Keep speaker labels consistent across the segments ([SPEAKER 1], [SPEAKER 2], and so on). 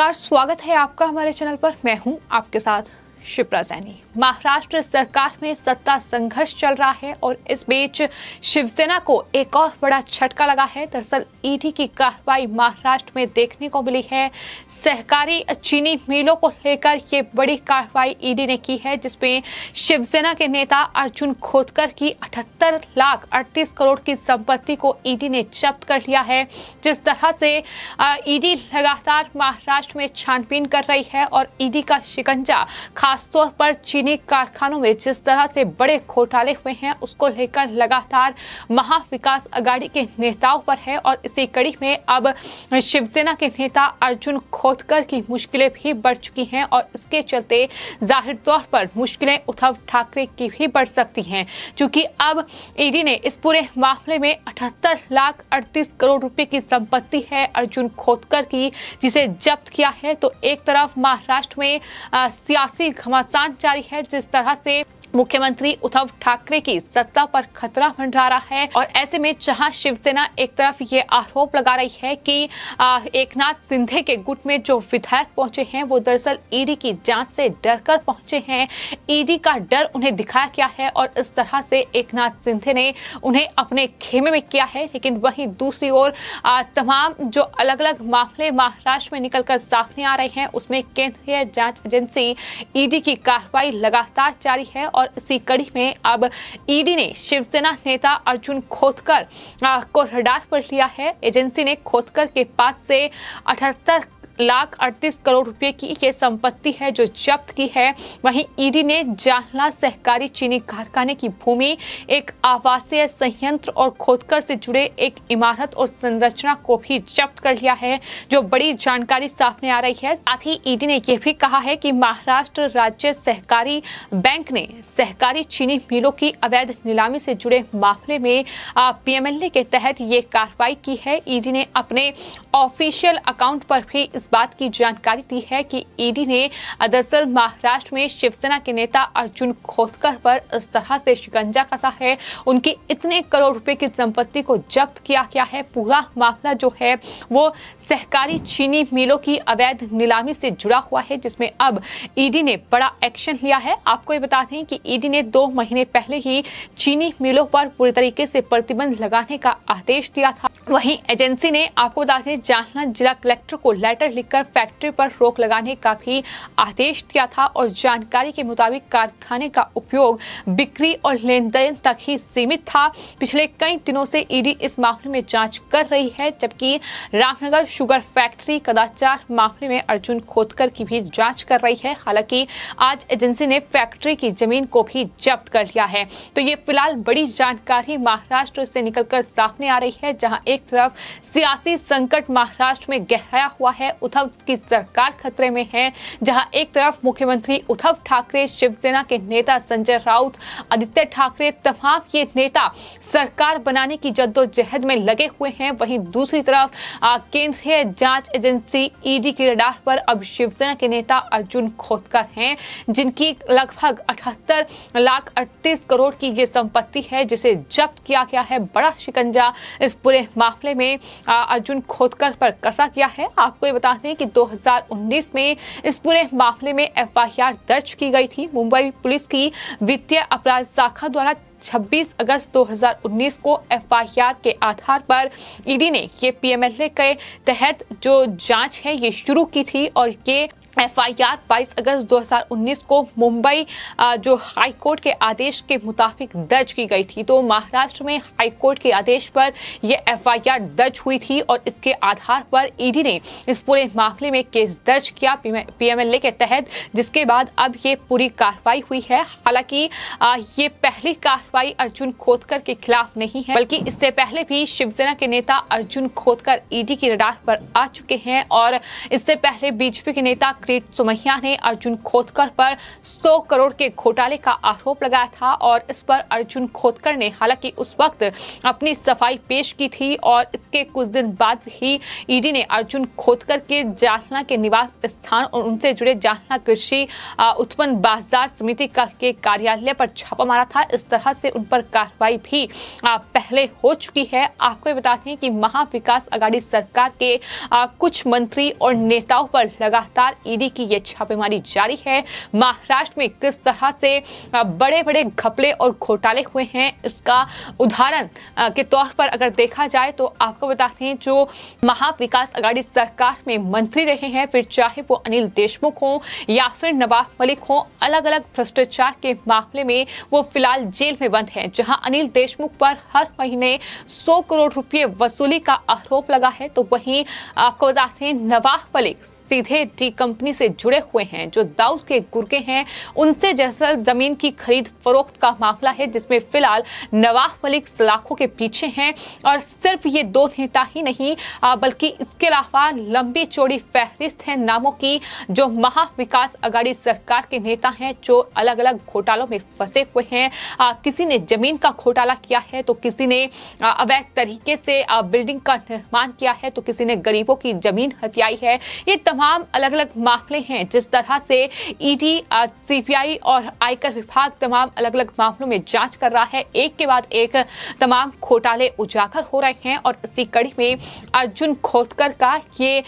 [SPEAKER 1] नमस्कार स्वागत है आपका हमारे चैनल पर मैं हूं आपके साथ शिप्रा सैनी महाराष्ट्र सरकार में सत्ता संघर्ष चल रहा है और इस बीच शिवसेना को एक और बड़ा झटका लगा है दरअसल ईडी की कार्रवाई महाराष्ट्र में देखने को मिली है सहकारी चीनी मिलों को लेकर ये बड़ी कार्रवाई ईडी ने की है जिसमें शिवसेना के नेता अर्जुन खोदकर की अठहत्तर लाख अड़तीस करोड़ की संपत्ति को ईडी ने जब्त कर लिया है जिस तरह से ईडी लगातार महाराष्ट्र में छानबीन कर रही है और ईडी का शिकंजा खास खासतौर पर चीनी कारखानों में जिस तरह से बड़े घोटाले हुए हैं उसको लेकर लगातार महाविकास अघाड़ी के नेताओं पर है और इसी कड़ी में अब शिवसेना के नेता अर्जुन खोदकर की मुश्किलें भी बढ़ चुकी हैं और इसके चलते जाहिर तौर पर मुश्किलें उद्धव ठाकरे की भी बढ़ सकती हैं क्योंकि अब ईडी ने इस पूरे मामले में अठहत्तर लाख अड़तीस करोड़ रुपए की संपत्ति है अर्जुन खोदकर की जिसे जब्त किया है तो एक तरफ महाराष्ट्र में आ, सियासी घमासान जारी है जिस तरह से मुख्यमंत्री उद्धव ठाकरे की सत्ता पर खतरा मंडरा रहा है और ऐसे में जहां शिवसेना एक तरफ ये आरोप लगा रही है कि एक नाथ सिंधे के गुट में जो विधायक पहुंचे हैं वो दरअसल ईडी की जांच से डरकर पहुंचे हैं ईडी का डर उन्हें दिखाया गया है और इस तरह से एक नाथ सिंधे ने उन्हें अपने खेमे में किया है लेकिन वहीं दूसरी ओर तमाम जो अलग अलग मामले महाराष्ट्र में निकलकर सामने आ रहे हैं उसमें केंद्रीय जांच एजेंसी ईडी की कार्रवाई लगातार जारी है और और इसी कड़ी में अब ईडी e ने शिवसेना नेता अर्जुन खोतकर को रडार पर लिया है एजेंसी ने खोतकर के पास से अठहत्तर लाख अड़तीस करोड़ रुपए की ये संपत्ति है जो जब्त की है वहीं ईडी ने जाहला सहकारी चीनी कारखाने की भूमि एक आवासीय संयंत्र और खोदकर से जुड़े एक इमारत और संरचना को भी जब्त कर लिया है जो बड़ी जानकारी सामने आ रही है साथ ही ईडी ने यह भी कहा है कि महाराष्ट्र राज्य सहकारी बैंक ने सहकारी चीनी मिलों की अवैध नीलामी से जुड़े मामले में पीएमएलए के तहत ये कार्रवाई की है ईडी ने अपने ऑफिशियल अकाउंट पर भी इस बात की जानकारी दी है कि ईडी ने दरअसल महाराष्ट्र में शिवसेना के नेता अर्जुन खोतकर पर इस तरह से शिकंजा कसा है उनकी इतने करोड़ रुपए की संपत्ति को जब्त किया गया है पूरा मामला जो है वो सहकारी चीनी मिलों की अवैध नीलामी से जुड़ा हुआ है जिसमें अब ईडी ने बड़ा एक्शन लिया है आपको ये बता दें कि ईडी ने दो महीने पहले ही चीनी मिलों पर पूरी तरीके से प्रतिबंध लगाने का आदेश दिया था वहीं एजेंसी ने आपको बता दें जालना जिला कलेक्टर को लेटर लिखकर फैक्ट्री पर रोक लगाने का भी आदेश दिया था और जानकारी के मुताबिक कारखाने का उपयोग बिक्री और लेन देन तक ही सीमित था पिछले कई दिनों से ईडी इस मामले में जांच कर रही है जबकि रामनगर शुगर फैक्ट्री कदाचार मामले में अर्जुन खोदकर की भी जांच कर रही है हालांकि आज एजेंसी ने फैक्ट्री की जमीन को भी जब्त कर लिया है तो ये फिलहाल बड़ी जानकारी महाराष्ट्र से निकलकर सामने आ रही है जहां एक तरफ सियासी संकट महाराष्ट्र में गहराया हुआ है उद्धव की सरकार खतरे में है जहां एक तरफ मुख्यमंत्री उद्धव ठाकरे शिवसेना के नेता संजय राउत आदित्य ठाकरे तमाम ये नेता सरकार बनाने की जद्दोजहद में लगे हुए हैं वहीं दूसरी तरफ केंद्रीय जांच एजेंसी ईडी e के रडार पर अब शिवसेना के नेता अर्जुन खोदकर हैं जिनकी लगभग अठहत्तर लाख अड़तीस करोड़ की ये संपत्ति है जिसे जब्त किया गया है बड़ा शिकंजा इस पूरे मामले में अर्जुन खोदकर पर कसा गया है आपको ये बता चाहते हैं कि 2019 में इस पूरे मामले में एफआईआर दर्ज की गई थी मुंबई पुलिस की वित्तीय अपराध शाखा द्वारा 26 अगस्त 2019 को एफआईआर के आधार पर ईडी ने ये पीएमएलए के तहत जो जांच है ये शुरू की थी और ये एफ आई आर बाईस अगस्त 2019 को मुंबई जो हाईकोर्ट के आदेश के मुताबिक दर्ज की गई थी तो महाराष्ट्र में हाईकोर्ट के आदेश पर यह एफ आई आर दर्ज हुई थी और इसके आधार पर ईडी ने इस पूरे मामले में केस दर्ज किया पीएमएलए के तहत जिसके बाद अब ये पूरी कार्रवाई हुई है हालांकि ये पहली कार्रवाई अर्जुन खोदकर के खिलाफ नहीं है बल्कि इससे पहले भी शिवसेना के नेता अर्जुन खोदकर ईडी की रडार पर आ चुके हैं और इससे पहले बीजेपी के नेता मंत्री सुमैया ने अर्जुन खोतकर पर 100 करोड़ के घोटाले का आरोप लगाया था और इस पर अर्जुन खोतकर ने हालांकि उस वक्त अपनी सफाई पेश की थी और इसके कुछ दिन बाद ही ईडी ने अर्जुन खोतकर के जालना के निवास स्थान और उनसे जुड़े जालना कृषि उत्पन्न बाजार समिति का के कार्यालय पर छापा मारा था इस तरह से उन पर कार्रवाई भी पहले हो चुकी है आपको बता दें कि महाविकास आगाड़ी सरकार के कुछ मंत्री और नेताओं पर लगातार ईडी की यह छापेमारी जारी है महाराष्ट्र में किस तरह से बड़े बड़े घपले और घोटाले हुए हैं इसका उदाहरण के तौर पर अगर देखा जाए तो आपको बता दें जो महाविकास अगाड़ी सरकार में मंत्री रहे हैं फिर चाहे वो अनिल देशमुख हो या फिर नवाब मलिक हो अलग अलग भ्रष्टाचार के मामले में वो फिलहाल जेल में बंद हैं जहां अनिल देशमुख पर हर महीने 100 करोड़ रुपए वसूली का आरोप लगा है तो वहीं आपको बता दें नवाब मलिक सीधे टी कंपनी से जुड़े हुए हैं जो दाऊद के गुर्गे हैं उनसे जैसा जमीन की खरीद फरोख्त का मामला है जिसमें फिलहाल नवाब मलिक सलाखों के पीछे हैं और सिर्फ ये दो नेता ही नहीं बल्कि इसके अलावा लंबी चौड़ी फहरिस्त है नामों की जो महाविकास अगाड़ी सरकार के नेता हैं जो अलग अलग घोटालों में फंसे हुए हैं किसी ने जमीन का घोटाला किया है तो किसी ने अवैध तरीके से बिल्डिंग का निर्माण किया है तो किसी ने गरीबों की जमीन हत्याई है ये तमाम तमाम अलग अलग मामले हैं जिस तरह से ईडी e सीबीआई और आयकर विभाग तमाम अलग अलग मामलों में जांच कर रहा है एक के बाद एक तमाम घोटाले उजागर हो रहे हैं और इसी कड़ी में अर्जुन खोदकर का ये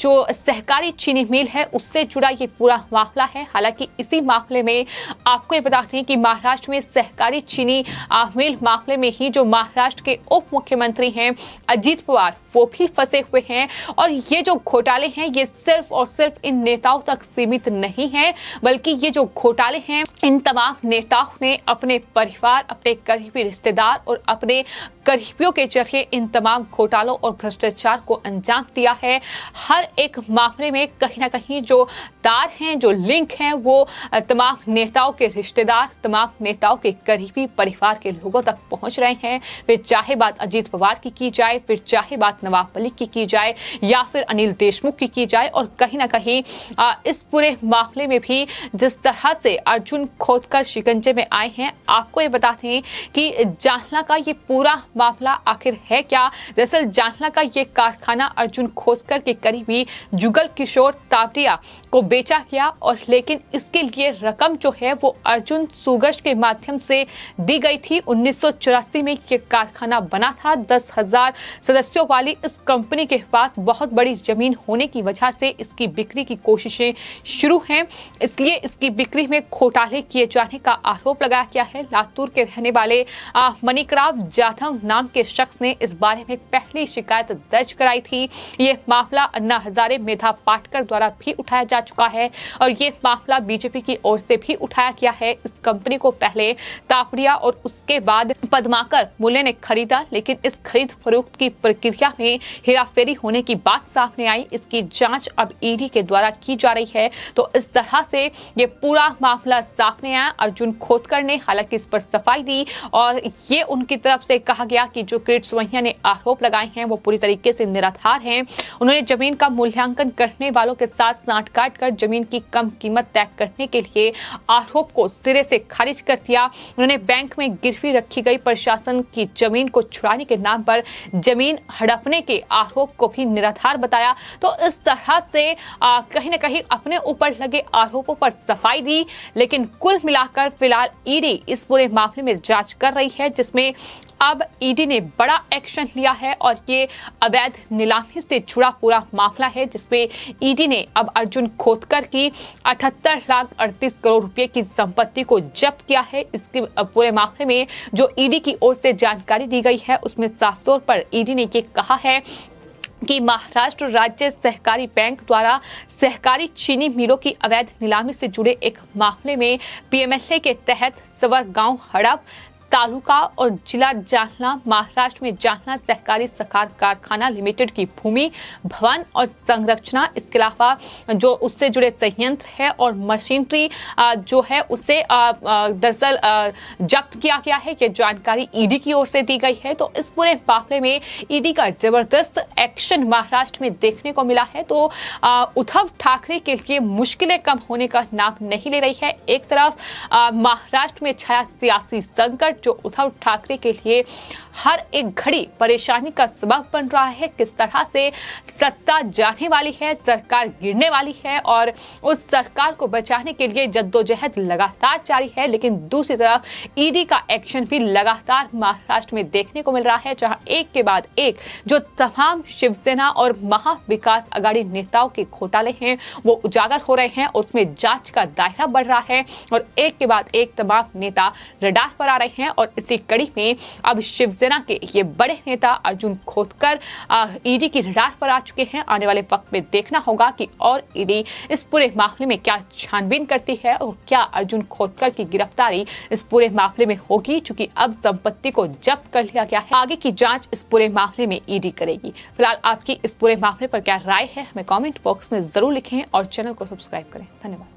[SPEAKER 1] जो सहकारी चीनी मिल है उससे जुड़ा ये पूरा मामला है हालांकि इसी मामले में आपको ये बताते हैं कि महाराष्ट्र में सहकारी चीनी मिल मामले में ही जो महाराष्ट्र के उप मुख्यमंत्री हैं अजीत पवार वो भी फंसे हुए हैं और ये जो घोटाले हैं ये सिर्फ और सिर्फ इन नेताओं तक सीमित नहीं है बल्कि ये जो घोटाले हैं इन तमाम नेताओं ने अपने परिवार अपने करीबी रिश्तेदार और अपने करीबियों के जरिए इन तमाम घोटालों और भ्रष्टाचार को अंजाम दिया है हर एक मामले में कहीं ना कहीं जो तार हैं जो लिंक हैं वो तमाम नेताओं के रिश्तेदार तमाम नेताओं के करीबी परिवार के लोगों तक पहुंच रहे हैं फिर चाहे बात अजीत पवार की की जाए फिर चाहे बात नवाब मलिक की की जाए या फिर अनिल देशमुख की की जाए है और कहीं ना कहीं इस पूरे मामले में भी जिस तरह से अर्जुन खोदकर शिकंजे में आए हैं आपको ये बता दें कि जानला का ये पूरा मामला आखिर है क्या दरअसल जानला का ये कारखाना अर्जुन खोजकर के करीबी जुगल किशोर तावड़िया को बेचा गया और लेकिन इसके लिए रकम जो है वो अर्जुन सुगर्ष के माध्यम से दी गई थी उन्नीस में ये कारखाना बना था दस हजार सदस्यों वाली इस कंपनी के पास बहुत बड़ी जमीन होने की वजह से इसकी बिक्री की कोशिशें शुरू हैं इसलिए इसकी बिक्री में घोटाले किए जाने का आरोप लगाया गया है लातूर के रहने वाले मणिक्राव जाधव नाम के शख्स ने इस बारे में पहली शिकायत दर्ज कराई थी ये मामला अन्ना हजारे मेधा पाटकर द्वारा भी उठाया जा चुका है और ये मामला बीजेपी की ओर से भी उठाया गया है इस कंपनी को पहले तापड़िया और उसके बाद पदमाकर मूल्य ने खरीदा लेकिन इस खरीद फरोख्त की प्रक्रिया में हेराफेरी होने की बात सामने आई इसकी जांच जांच अब ईडी के द्वारा की जा रही है तो इस तरह से ये पूरा मामला सामने आया अर्जुन खोतकर ने हालांकि इस पर सफाई दी और ये उनकी तरफ से कहा गया कि जो क्रिट सोहिया ने आरोप लगाए हैं वो पूरी तरीके से निराधार हैं उन्होंने जमीन का मूल्यांकन करने वालों के साथ साठ काट कर जमीन की कम कीमत तय करने के लिए आरोप को सिरे से खारिज कर दिया उन्होंने बैंक में गिरफी रखी गई प्रशासन की जमीन को छुड़ाने के नाम पर जमीन हड़पने के आरोप को भी निराधार बताया तो इस तरह तरह से कहीं ना कहीं अपने ऊपर लगे आरोपों पर सफाई दी लेकिन कुल मिलाकर फिलहाल ईडी e इस पूरे मामले में जांच कर रही है जिसमें अब ईडी e ने बड़ा एक्शन लिया है और ये अवैध नीलामी से जुड़ा पूरा मामला है जिसमें ईडी e ने अब अर्जुन खोदकर की अठहत्तर लाख अड़तीस करोड़ रुपए की संपत्ति को जब्त किया है इसके पूरे मामले में जो ईडी की ओर से जानकारी दी गई है उसमें साफ तौर पर ईडी ने ये कहा है कि महाराष्ट्र राज्य सहकारी बैंक द्वारा सहकारी चीनी मिलों की अवैध नीलामी से जुड़े एक मामले में पीएमएसए के तहत सवर गांव हड़प तालुका और जिला जालना महाराष्ट्र में जालना सहकारी सकार कारखाना लिमिटेड की भूमि भवन और संरचना इसके अलावा जो उससे जुड़े संयंत्र है और मशीनरी जो है उसे दरअसल जब्त किया गया है यह जानकारी ईडी की ओर से दी गई है तो इस पूरे मामले में ईडी का जबरदस्त एक्शन महाराष्ट्र में देखने को मिला है तो उद्धव ठाकरे के लिए मुश्किलें कम होने का नाम नहीं ले रही है एक तरफ महाराष्ट्र में छाया सियासी संकट जो उद्धव ठाकरे के लिए हर एक घड़ी परेशानी का सबब बन रहा है किस तरह से सत्ता जाने वाली है सरकार गिरने वाली है और उस सरकार को बचाने के लिए जद्दोजहद लगातार जारी है लेकिन दूसरी तरफ ईडी का एक्शन भी लगातार महाराष्ट्र में देखने को मिल रहा है जहां एक के बाद एक जो तमाम शिवसेना और महाविकास अगाड़ी नेताओं के घोटाले हैं वो उजागर हो रहे हैं उसमें जांच का दायरा बढ़ रहा है और एक के बाद एक तमाम नेता रडार पर आ रहे हैं और इसी कड़ी में अब शिवसेना शिवसेना के ये बड़े नेता अर्जुन खोदकर ईडी e की रडार पर आ चुके हैं आने वाले वक्त में देखना होगा कि और ईडी e इस पूरे मामले में क्या छानबीन करती है और क्या अर्जुन खोदकर की गिरफ्तारी इस पूरे मामले में होगी चूंकि अब संपत्ति को जब्त कर लिया गया है आगे की जांच इस पूरे मामले में ईडी e करेगी फिलहाल आपकी इस पूरे मामले पर क्या राय है हमें कॉमेंट बॉक्स में जरूर लिखें और चैनल को सब्सक्राइब करें धन्यवाद